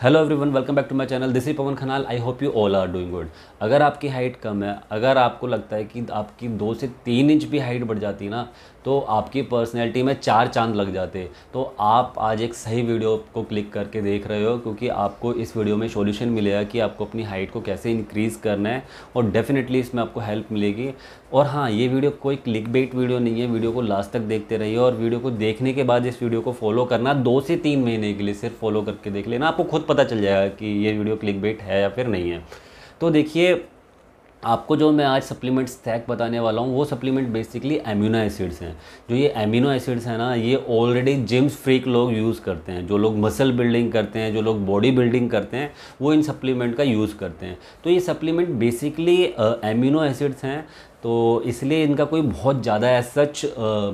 hello everyone welcome back to my channel this is Pawan Khanal I hope you all are doing good अगर आपकी height कम है अगर आपको लगता है कि आपकी दो से तीन इंच भी हाइट बढ़ जाती है ना तो आपकी पर्सनैलिटी में चार चांद लग जाते तो आप आज एक सही वीडियो को क्लिक करके देख रहे हो क्योंकि आपको इस वीडियो में सोल्यूशन मिलेगा कि आपको अपनी हाइट को कैसे इंक्रीज़ करना है और डेफिनेटली इसमें आपको हेल्प मिलेगी और हाँ ये वीडियो कोई क्लिक बेट वीडियो नहीं है वीडियो को लास्ट तक देखते रहिए और वीडियो को देखने के बाद इस वीडियो को फॉलो करना दो से तीन महीने के लिए सिर्फ फॉलो करके देख लेना आपको खुद पता चल जाएगा कि ये वीडियो क्लिक बेट है या फिर नहीं है तो देखिए आपको जो मैं आज सप्लीमेंट स्टैक बताने वाला हूँ वो सप्लीमेंट बेसिकली एम्यूनो एसिड्स हैं जो ये एम्यूनो एसिड्स हैं ना ये ऑलरेडी जिम्स फ्रीक लोग यूज़ करते हैं जो लोग मसल बिल्डिंग करते हैं जो लोग बॉडी बिल्डिंग करते हैं वो इन सप्लीमेंट का यूज़ करते हैं तो ये सप्लीमेंट बेसिकली एम्यूनो एसिड्स हैं तो इसलिए इनका कोई बहुत ज़्यादा as such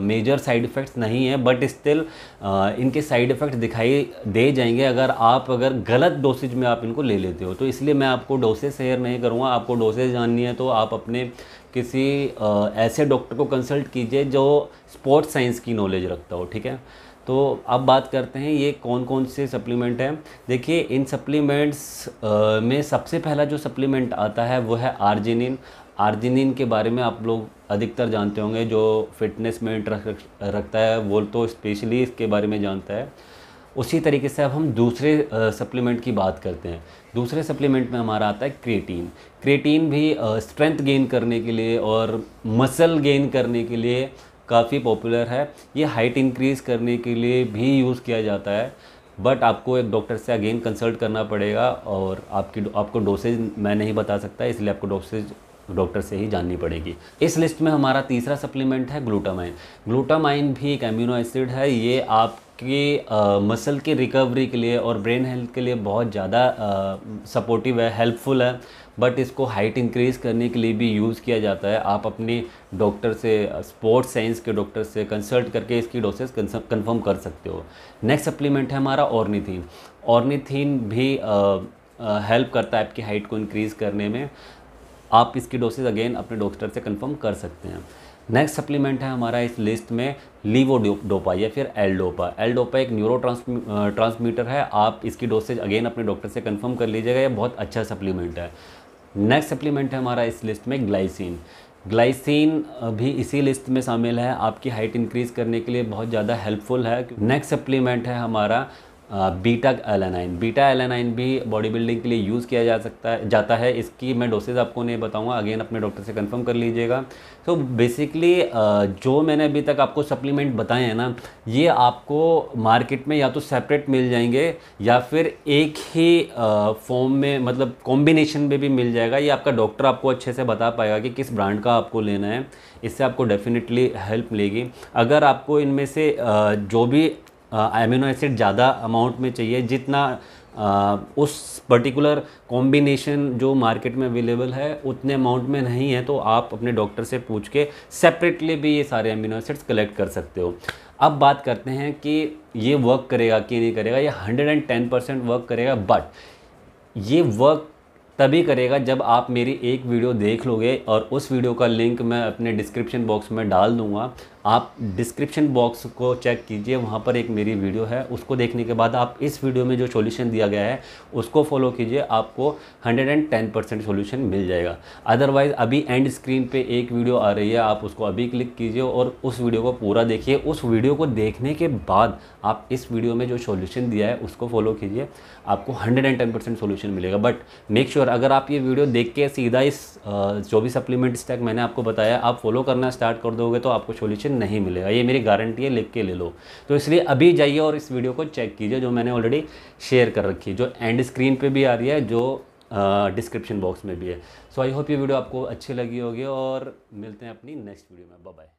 major side effects नहीं है बट स्टिल इनके साइड इफ़ेक्ट दिखाई दे जाएंगे अगर आप अगर गलत डोसेज में आप इनको ले लेते हो तो इसलिए मैं आपको डोसेज शेयर नहीं करूँगा आपको डोसेज जाननी है तो आप अपने किसी आ, ऐसे डॉक्टर को कंसल्ट कीजिए जो स्पोर्ट्स साइंस की नॉलेज रखता हो ठीक है तो अब बात करते हैं ये कौन कौन से सप्लीमेंट हैं देखिए इन सप्लीमेंट्स में सबसे पहला जो सप्लीमेंट आता है वो है आर्जिनिन आर्जिनिन के बारे में आप लोग अधिकतर जानते होंगे जो फिटनेस में इंटरेस्ट रखता है वो तो स्पेशली इसके बारे में जानता है उसी तरीके से अब हम दूसरे सप्लीमेंट की बात करते हैं दूसरे सप्लीमेंट में हमारा आता है क्रिएटीन क्रिएटीन भी स्ट्रेंथ गेन करने के लिए और मसल गेन करने के लिए काफ़ी पॉपुलर है ये हाइट इंक्रीज़ करने के लिए भी यूज़ किया जाता है बट आपको एक डॉक्टर से अगेन कंसल्ट करना पड़ेगा और आपकी आपको डोसेज मैं नहीं बता सकता इसलिए आपको डोसेज डॉक्टर से ही जाननी पड़ेगी इस लिस्ट में हमारा तीसरा सप्लीमेंट है ग्लूटामाइन ग्लूटामाइन भी एक अम्यूनो एसिड है ये आप कि मसल की रिकवरी के लिए और ब्रेन हेल्थ के लिए बहुत ज़्यादा सपोर्टिव है हेल्पफुल है बट इसको हाइट इंक्रीज़ करने के लिए भी यूज़ किया जाता है आप अपने डॉक्टर से स्पोर्ट्स साइंस के डॉक्टर से कंसल्ट करके इसकी डोसेज कंफर्म कर सकते हो नेक्स्ट सप्लीमेंट है हमारा ऑर्निथीन ऑर्निथीन भी हेल्प करता है आपकी हाइट को इंक्रीज़ करने में आप इसकी डोसेज अगेन अपने डॉक्टर से कंफर्म कर सकते हैं नेक्स्ट सप्लीमेंट है हमारा इस लिस्ट में लीवो डोपा या फिर एल डोपा एल डोपा एक न्यूरो ट्रांसमीटर है आप इसकी डोसेज अगेन अपने डॉक्टर से कंफर्म कर लीजिएगा यह बहुत अच्छा सप्लीमेंट है नेक्स्ट सप्लीमेंट है हमारा इस लिस्ट में ग्लाइसिन ग्लाइसिन भी इसी लिस्ट में शामिल है आपकी हाइट इंक्रीज़ करने के लिए बहुत ज़्यादा हेल्पफुल है नेक्स्ट सप्लीमेंट है हमारा बीटा एलानाइन बीटा एलानाइन भी बॉडी बिल्डिंग के लिए यूज़ किया जा सकता है जाता है इसकी मैं डोसेज आपको नहीं बताऊंगा अगेन अपने डॉक्टर से कंफर्म कर लीजिएगा तो बेसिकली जो मैंने अभी तक आपको सप्लीमेंट बताए हैं ना ये आपको मार्केट में या तो सेपरेट मिल जाएंगे या फिर एक ही फॉर्म में मतलब कॉम्बिनेशन में भी मिल जाएगा ये आपका डॉक्टर आपको अच्छे से बता पाएगा कि किस ब्रांड का आपको लेना है इससे आपको डेफिनेटली हेल्प मिलेगी अगर आपको इनमें से जो भी एमिनो एसिड ज़्यादा अमाउंट में चाहिए जितना आ, उस पर्टिकुलर कॉम्बिनेशन जो मार्केट में अवेलेबल है उतने अमाउंट में नहीं है तो आप अपने डॉक्टर से पूछ के सेपरेटली भी ये सारे अमीनो एसिड्स कलेक्ट कर सकते हो अब बात करते हैं कि ये वर्क करेगा कि नहीं करेगा ये टेन परसेंट वर्क करेगा बट ये वर्क तभी करेगा जब आप मेरी एक वीडियो देख लोगे और उस वीडियो का लिंक मैं अपने डिस्क्रिप्शन बॉक्स में डाल दूंगा आप डिस्क्रिप्शन बॉक्स को चेक कीजिए वहाँ पर एक मेरी वीडियो है उसको देखने के बाद आप इस वीडियो में जो सॉल्यूशन दिया गया है उसको फॉलो कीजिए आपको 110 परसेंट सोल्यूशन मिल जाएगा अदरवाइज़ अभी एंड स्क्रीन पे एक वीडियो आ रही है आप उसको अभी क्लिक कीजिए और उस वीडियो को पूरा देखिए उस वीडियो को देखने के बाद आप इस वीडियो में जो सोल्यूशन दिया है उसको फॉलो कीजिए आपको hundred and ten percent solution मिलेगा बट मेक श्योर अगर आप ये वीडियो देख के सीधा इस जो भी सप्लीमेंट स्टैक मैंने आपको बताया आप फॉलो करना स्टार्ट कर दोगे तो आपको सोल्यूशन नहीं मिलेगा ये मेरी गारंटी है लिख के ले लो तो इसलिए अभी जाइए और इस वीडियो को चेक कीजिए जो मैंने ऑलरेडी शेयर कर रखी है जो एंड स्क्रीन पे भी आ रही है जो डिस्क्रिप्शन बॉक्स में भी है सो आई होप ये वीडियो आपको अच्छी लगी होगी और मिलते हैं अपनी नेक्स्ट वीडियो में बाय